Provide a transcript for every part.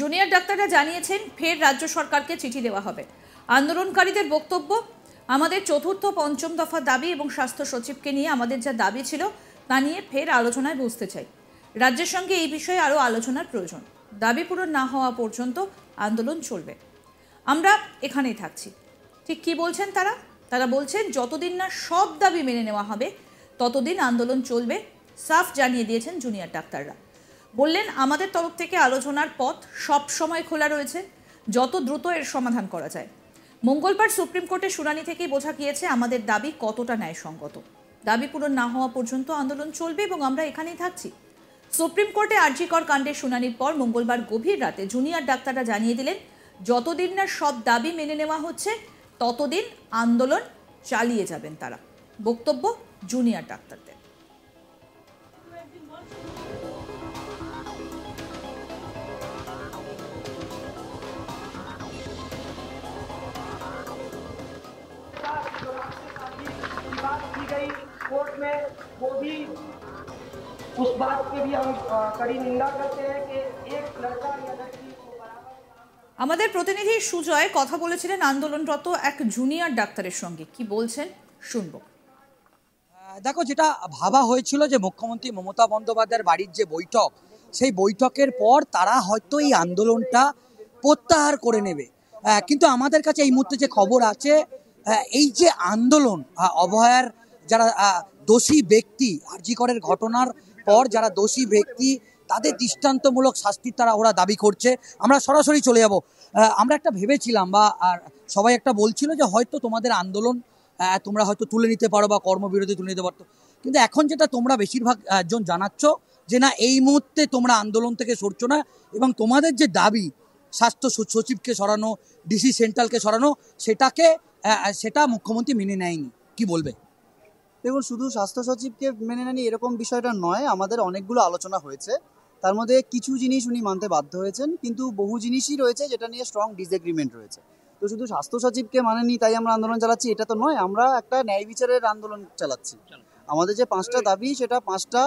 junior ডাক্তাররা জানিয়েছেন ফের রাজ্য সরকারকে চিঠি দেওয়া হবে আন্দোলনকারীদের বক্তব্য আমাদের চতুর্থ পঞ্চম দফা দাবি এবং স্বাস্থ্য সচিবকে নিয়ে আমাদের যা দাবি ছিল তা নিয়ে ফের আলোচনায় বুঝতে চাই রাজ্যের সঙ্গে এই বিষয়ে আরও আলোচনার প্রয়োজন দাবি পূরণ না হওয়া পর্যন্ত আন্দোলন চলবে আমরা এখানেই থাকছি ঠিক কি বলছেন তারা তারা বলছেন যতদিন না সব দাবি মেনে নেওয়া হবে ততদিন আন্দোলন চলবে সাফ জানিয়ে দিয়েছেন জুনিয়র ডাক্তাররা বললেন আমাদের তরফ থেকে আলোচনার পথ সব সময় খোলা রয়েছে যত দ্রুত এর সমাধান করা যায় মঙ্গলবার সুপ্রিম কোর্টের শুনানি থেকেই বোঝা গিয়েছে আমাদের দাবি কতটা ন্যায়সঙ্গত দাবি পূরণ না হওয়া পর্যন্ত আন্দোলন চলবে এবং আমরা এখানেই থাকছি সুপ্রিম কোর্টে আর্জিকর কাণ্ডের শুনানির পর মঙ্গলবার গভীর রাতে জুনিয়র ডাক্তাররা জানিয়ে দিলেন যতদিন না সব দাবি মেনে নেওয়া হচ্ছে ততদিন আন্দোলন চালিয়ে যাবেন তারা বক্তব্য জুনিয়র ডাক্তারদের में वो भी उस बात के भी हम कड़ी निंदा करते हैं कि एक लड़का या लड़की আমাদের প্রতিনিধি সুজয় কথা বলেছিলেন আন্দোলনরত এক জুনিয়র ডাক্তারের সঙ্গে কি বলছেন শুনবো দেখো যেটা ভাবা হয়েছিল যে মুখ্যমন্ত্রী মমতা বন্দ্যোপাধ্যায়ের বাড়ির যে বৈঠক সেই বৈঠকের পর তারা হয়তো এই আন্দোলনটা প্রত্যাহার করে নেবে কিন্তু আমাদের কাছে এই মুহূর্তে যে খবর আছে এই যে আন্দোলন অবহার যারা দোষী ব্যক্তি আরজিকরের ঘটনার পর যারা দোষী ব্যক্তি তাদের দৃষ্টান্তমূলক শাস্তির তারা ওরা দাবি করছে আমরা সরাসরি চলে যাব আমরা একটা ভেবেছিলাম বা আর সবাই একটা বলছিল যে হয়তো তোমাদের আন্দোলন তোমরা হয়তো তুলে নিতে পারো বা কর্মবিরতি তুলে নিতে পারতো কিন্তু এখন যেটা তোমরা বেশিরভাগ জন জানাচ্ছ যে না এই মুহূর্তে তোমরা আন্দোলন থেকে সরছো না এবং তোমাদের যে দাবি স্বাস্থ্য সচিবকে সরানো ডিসি সেন্ট্রালকে সরানো সেটাকে সেটা মুখ্যমন্ত্রী মেনে নেয়নি কি বলবে দেখুন শুধু স্বাস্থ্য সচিবকে মেনে নেনি এরকম বিষয়টা নয় আমাদের অনেকগুলো আলোচনা হয়েছে তার মধ্যে কিছু জিনিস উনি মানতে বাধ্য হয়েছেন কিন্তু বহু জিনিসই রয়েছে যেটা নিয়ে স্ট্রং ডিসএগ্রিমেন্ট রয়েছে তো শুধু স্বাস্থ্য সচিবকে মানেনি তাই আমরা আন্দোলন চালাচ্ছি এটা তো নয় আমরা একটা ন্যায় বিচারের আন্দোলন চালাচ্ছি আমাদের যে পাঁচটা দাবি সেটা পাঁচটা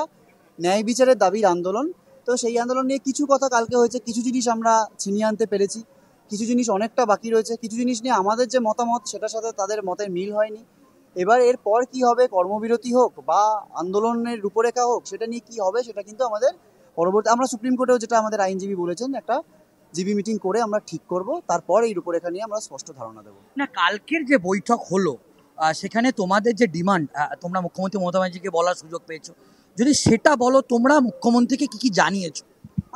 ন্যায় বিচারের দাবির আন্দোলন তো সেই আন্দোলন নিয়ে কিছু কথা কালকে হয়েছে কিছু জিনিস আমরা ছিনিয়ে আনতে পেরেছি কিছু জিনিস অনেকটা বাকি রয়েছে কিছু জিনিস নিয়ে আমাদের যে মতামত সেটার সাথে তাদের মতের মিল হয়নি এবার এরপর কি হবে কর্মবিরতি হোক বা আন্দোলনের রূপরেখা হোক সেটা নিয়ে কি হবে সেটা কিন্তু আমাদের পরবর্তী আমরা সুপ্রিম কোর্টেও যেটা আমাদের আইনজীবী বলেছেন একটা জিবি মিটিং করে আমরা ঠিক করব তারপর এই রূপরেখা নিয়ে আমরা স্পষ্ট ধারণা দেবো না কালকের যে বৈঠক হলো সেখানে তোমাদের যে ডিমান্ড তোমরা মুখ্যমন্ত্রী মমতা ব্যানার্জিকে বলার সুযোগ পেয়েছো যদি সেটা বলো তোমরা মুখ্যমন্ত্রীকে কি কি জানিয়েছো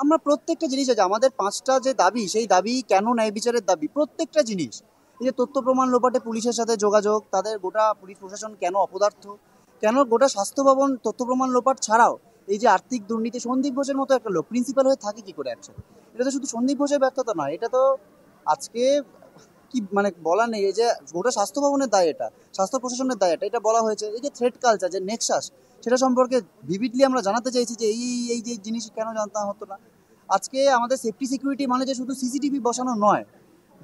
আমরা প্রত্যেকটা জিনিস আছে আমাদের পাঁচটা যে দাবি সেই দাবি কেন ন্যায় বিচারের দাবি প্রত্যেকটা জিনিস এই যে তথ্য প্রমাণ লোপাটে পুলিশের সাথে যোগাযোগ তাদের গোটা পুলিশ প্রশাসন কেন অপদার্থ কেন গোটা স্বাস্থ্য ভবন তথ্য প্রমাণ লোপাট ছাড়াও এই যে আর্থিক দুর্নীতি সন্দীপ ঘোষের মতো একটা লোক প্রিন্সিপাল হয়ে থাকে কি করে একসাথে এটা তো শুধু সন্দীপ ঘোষের ব্যর্থতা নয় এটা তো আজকে কি মানে বলা নেই যে গোটা স্বাস্থ্য ভবনের দায় এটা স্বাস্থ্য প্রশাসনের দায় এটা এটা বলা হয়েছে এই যে থ্রেড কালচার যে নেক্সাস সেটা সম্পর্কে ভিভিডলি আমরা জানাতে চাইছি যে এই এই যে জিনিস কেন জানতাম হতো না আজকে আমাদের সেফটি সিকিউরিটি মানে যে শুধু সিসিটিভি বসানো নয়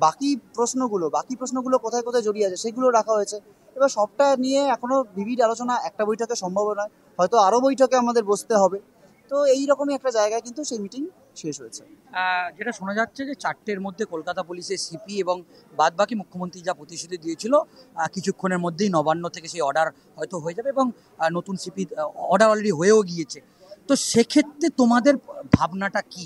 বাকি প্রশ্নগুলো বাকি প্রশ্নগুলো কোথায় কোথায় জড়িয়ে আছে সেগুলো রাখা হয়েছে এবার সবটা নিয়ে এখনও বিবিধ আলোচনা একটা বৈঠকে সম্ভব নয় হয়তো আরও বৈঠকে আমাদের বসতে হবে তো এই রকমই একটা জায়গায় কিন্তু সেই মিটিং শেষ হয়েছে যেটা শোনা যাচ্ছে যে চারটের মধ্যে কলকাতা পুলিশের সিপি এবং বাদ বাকি মুখ্যমন্ত্রী যা প্রতিশ্রুতি দিয়েছিল কিছুক্ষণের মধ্যেই নবান্ন থেকে সেই অর্ডার হয়তো হয়ে যাবে এবং নতুন সিপি অর্ডার অলরেডি হয়েও গিয়েছে তো সেক্ষেত্রে তোমাদের ভাবনাটা কী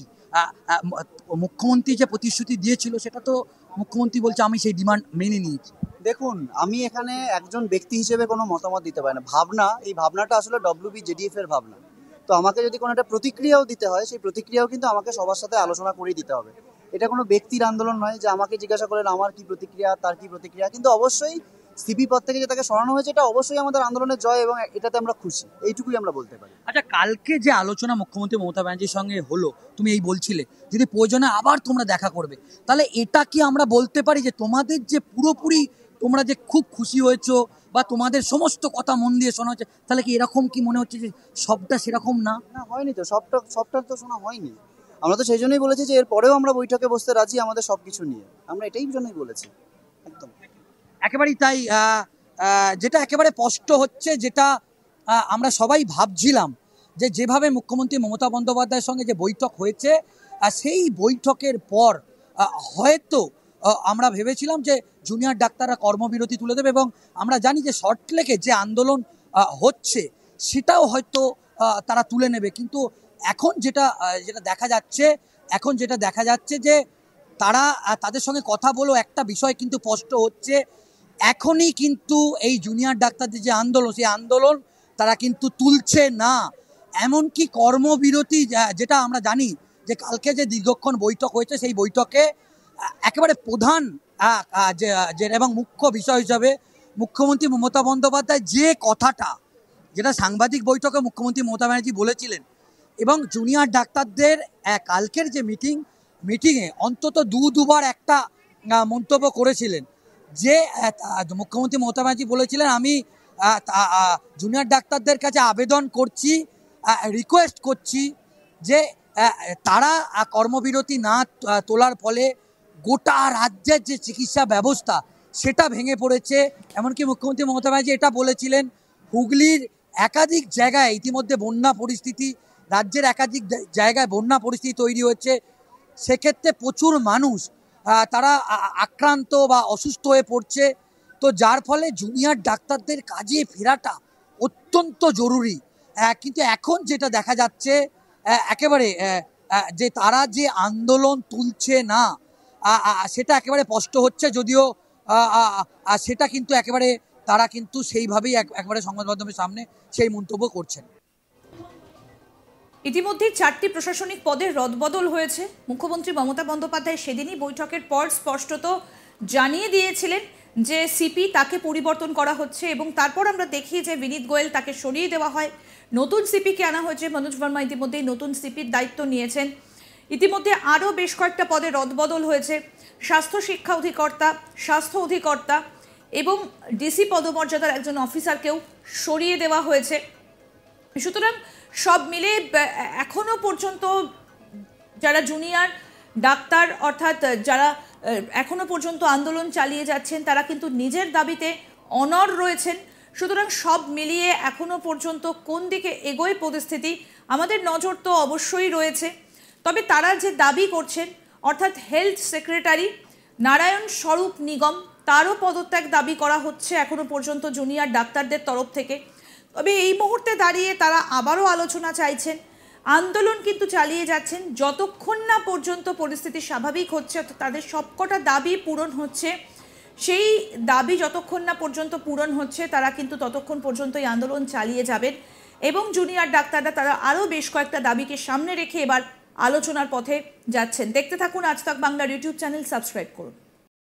মুখ্যমন্ত্রী যে প্রতিশ্রুতি দিয়েছিল সেটা তো মুখ্যমন্ত্রী বলছে আমি সেই ডিমান্ড মেনে নিয়েছি দেখুন আমি এখানে একজন ব্যক্তি হিসেবে কোনো মতামত দিতে পারি না ভাবনা এই ভাবনাটা আসলে ডব্লিউবি জেডিএফ এর ভাবনা তো আমাকে যদি কোনো একটা প্রতিক্রিয়াও দিতে হয় সেই প্রতিক্রিয়াও কিন্তু আমাকে সবার সাথে আলোচনা করেই দিতে হবে এটা কোনো ব্যক্তির আন্দোলন নয় যে আমাকে জিজ্ঞাসা করেন আমার কি প্রতিক্রিয়া তার কি প্রতিক্রিয়া কিন্তু অবশ্যই সিপি পদ থেকে যে তাকে সরানো হয়েছে এটা অবশ্যই আমাদের আন্দোলনের জয় এবং এটাতে আমরা খুশি এইটুকুই আমরা বলতে পারি আচ্ছা কালকে যে আলোচনা মুখ্যমন্ত্রী মমতা ব্যানার্জির সঙ্গে হলো তুমি এই বলছিলে যদি প্রয়োজনে আবার তোমরা দেখা করবে তাহলে এটা কি আমরা বলতে পারি যে তোমাদের যে পুরোপুরি তোমরা যে খুব খুশি হয়েছো বা তোমাদের সমস্ত কথা মন দিয়ে শোনা হচ্ছে তাহলে কি এরকম কি মনে হচ্ছে যে সবটা সেরকম না না হয়নি তো সবটা সবটা তো শোনা হয়নি আমরা তো সেই জন্যই বলেছি যে এরপরেও আমরা বৈঠকে বসতে রাজি আমাদের সব কিছু নিয়ে আমরা এটাই জন্যই বলেছি একদম একেবারেই তাই যেটা একেবারে স্পষ্ট হচ্ছে যেটা আমরা সবাই ভাবছিলাম যে যেভাবে মুখ্যমন্ত্রী মমতা বন্দ্যোপাধ্যায়ের সঙ্গে যে বৈঠক হয়েছে সেই বৈঠকের পর হয়তো আমরা ভেবেছিলাম যে জুনিয়র ডাক্তাররা কর্মবিরতি তুলে দেবে এবং আমরা জানি যে শর্টলেকে যে আন্দোলন হচ্ছে সেটাও হয়তো তারা তুলে নেবে কিন্তু এখন যেটা যেটা দেখা যাচ্ছে এখন যেটা দেখা যাচ্ছে যে তারা তাদের সঙ্গে কথা বলেও একটা বিষয় কিন্তু স্পষ্ট হচ্ছে এখনই কিন্তু এই জুনিয়র ডাক্তারদের যে আন্দোলন সেই আন্দোলন তারা কিন্তু তুলছে না এমনকি কর্মবিরতি যেটা আমরা জানি যে কালকে যে দীর্ঘক্ষণ বৈঠক হয়েছে সেই বৈঠকে একেবারে প্রধান যে এবং মুখ্য বিষয় হিসাবে মুখ্যমন্ত্রী মমতা বন্দ্যোপাধ্যায় যে কথাটা যেটা সাংবাদিক বৈঠকে মুখ্যমন্ত্রী মমতা ব্যানার্জি বলেছিলেন এবং জুনিয়র ডাক্তারদের কালকের যে মিটিং মিটিংয়ে অন্তত দু দুবার একটা মন্তব্য করেছিলেন যে মুখ্যমন্ত্রী মমতা ব্যানার্জি বলেছিলেন আমি জুনিয়র ডাক্তারদের কাছে আবেদন করছি রিকোয়েস্ট করছি যে তারা কর্মবিরতি না তোলার ফলে গোটা রাজ্যের যে চিকিৎসা ব্যবস্থা সেটা ভেঙে পড়েছে এমনকি মুখ্যমন্ত্রী মমতা ব্যানার্জি এটা বলেছিলেন হুগলির একাধিক জায়গায় ইতিমধ্যে বন্যা পরিস্থিতি রাজ্যের একাধিক জায়গায় বন্যা পরিস্থিতি তৈরি হচ্ছে সেক্ষেত্রে প্রচুর মানুষ তারা আক্রান্ত বা অসুস্থ হয়ে পড়ছে তো যার ফলে জুনিয়র ডাক্তারদের কাজে ফেরাটা অত্যন্ত জরুরি কিন্তু এখন যেটা দেখা যাচ্ছে একেবারে যে তারা যে আন্দোলন তুলছে না সেটা একেবারে স্পষ্ট হচ্ছে যদিও সেটা কিন্তু একেবারে তারা কিন্তু সেইভাবেই একবারে সংবাদ মাধ্যমের সামনে সেই মন্তব্য করছেন ইতিমধ্যে চারটি প্রশাসনিক পদের রদবদল হয়েছে মুখ্যমন্ত্রী মমতা বন্দ্যোপাধ্যায় সেদিনই বৈঠকের পর স্পষ্টত জানিয়ে দিয়েছিলেন যে সিপি তাকে পরিবর্তন করা হচ্ছে এবং তারপর আমরা দেখি যে বিনীত গোয়েল তাকে সরিয়ে দেওয়া হয় নতুন সিপিকে আনা হয়েছে মনোজ বর্মা ইতিমধ্যেই নতুন সিপির দায়িত্ব নিয়েছেন ইতিমধ্যে আরও বেশ কয়েকটা পদে রদবদল হয়েছে স্বাস্থ্য শিক্ষা অধিকর্তা স্বাস্থ্য অধিকর্তা এবং ডিসি পদমর্যাদার একজন অফিসারকেও সরিয়ে দেওয়া হয়েছে সুতরাং সব মিলে এখনো পর্যন্ত যারা জুনিয়র ডাক্তার অর্থাৎ যারা এখনো পর্যন্ত আন্দোলন চালিয়ে যাচ্ছেন তারা কিন্তু নিজের দাবিতে অনর রয়েছেন সুতরাং সব মিলিয়ে এখনো পর্যন্ত কোন দিকে এগোয় পরিস্থিতি আমাদের নজর তো অবশ্যই রয়েছে তবে তারা যে দাবি করছেন অর্থাৎ হেলথ সেক্রেটারি নারায়ণ স্বরূপ নিগম তারও পদত্যাগ দাবি করা হচ্ছে এখনো পর্যন্ত জুনিয়র ডাক্তারদের তরফ থেকে তবে এই মুহূর্তে দাঁড়িয়ে তারা আবারও আলোচনা চাইছেন আন্দোলন কিন্তু চালিয়ে যাচ্ছেন যতক্ষণ না পর্যন্ত পরিস্থিতি স্বাভাবিক হচ্ছে তাদের সবকটা দাবি পূরণ হচ্ছে সেই দাবি যতক্ষণ না পর্যন্ত পূরণ হচ্ছে তারা কিন্তু ততক্ষণ পর্যন্ত এই আন্দোলন চালিয়ে যাবেন এবং জুনিয়র ডাক্তাররা তারা আরও বেশ কয়েকটা দাবিকে সামনে রেখে এবার আলোচনার পথে যাচ্ছেন দেখতে থাকুন আজ তক বাংলার ইউটিউব চ্যানেল সাবস্ক্রাইব করুন